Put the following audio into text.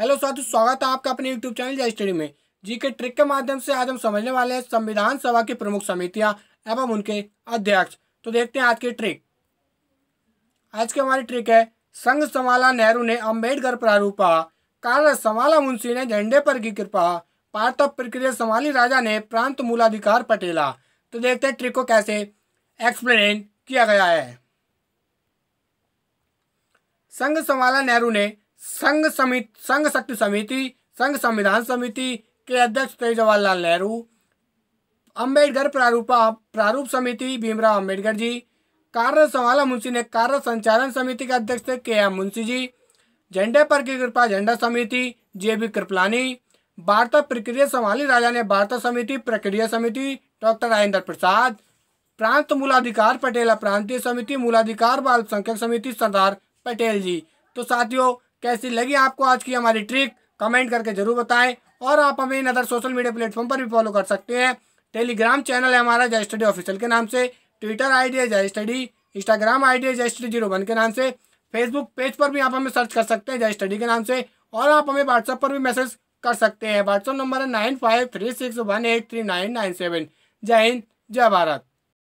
hello साथी स्वागत है आपका अपने यूट्यूब चैनल जय स्टडी में जी के ट्रिक के माध्यम से आज हम समझने वाले हैं संविधान सभा की प्रमुख समितियां एवं उनके अध्यक्ष तो देखते हैं आज की ट्रिक आज की हमारी ट्रिक है संघ समाला नेहरू ने अम्बेडकर प्रारूपा कार्य समाला मुंशी ने झंडे पर की कृपा पार्थ प्रक्रिया समाली राजा ने प्रांत मूलाधिकार पटेला तो देखते हैं ट्रिक को कैसे एक्सप्लेन किया गया है संघ समाला नेहरू ने संघ समिति संघ शक्ति समिति संघ संविधान समिति के अध्यक्ष थे जवाहरलाल नेहरू अम्बेडकर प्रारूप प्रारूप समिति भीमराव अम्बेडकर जी कार्य संवाला मुंशी ने कार्य संचालन समिति के अध्यक्ष थे के एम मुंशी जी झंडे पर की कृपा झंडा समिति जे बी कृपलानी वार्ता प्रक्रिया संभाली राजा ने वार्ता समिति प्रक्रिया समिति डॉक्टर राजेंद्र प्रसाद प्रांत मूलाधिकार पटेला प्रांतीय समिति मूलाधिकार बाल संख्यक समिति सरदार पटेल जी तो साथियों कैसी लगी आपको आज की हमारी ट्रिक कमेंट करके जरूर बताएं और आप हमें इन अदर सोशल मीडिया प्लेटफॉर्म पर भी फॉलो कर सकते हैं टेलीग्राम चैनल है हमारा जय स्टडी ऑफिशियल के नाम से ट्विटर आईडी है जय स्टडी इंस्टाग्राम आईडी है जय स्टडी जीरो वन के नाम से फेसबुक पेज पर भी आप हमें सर्च कर सकते हैं जय स्टडी के नाम से और आप हमें व्हाट्सएप पर भी मैसेज कर सकते हैं व्हाट्सएप नंबर है nine five three six one eight three nine nine seven जय हिंद जय भारत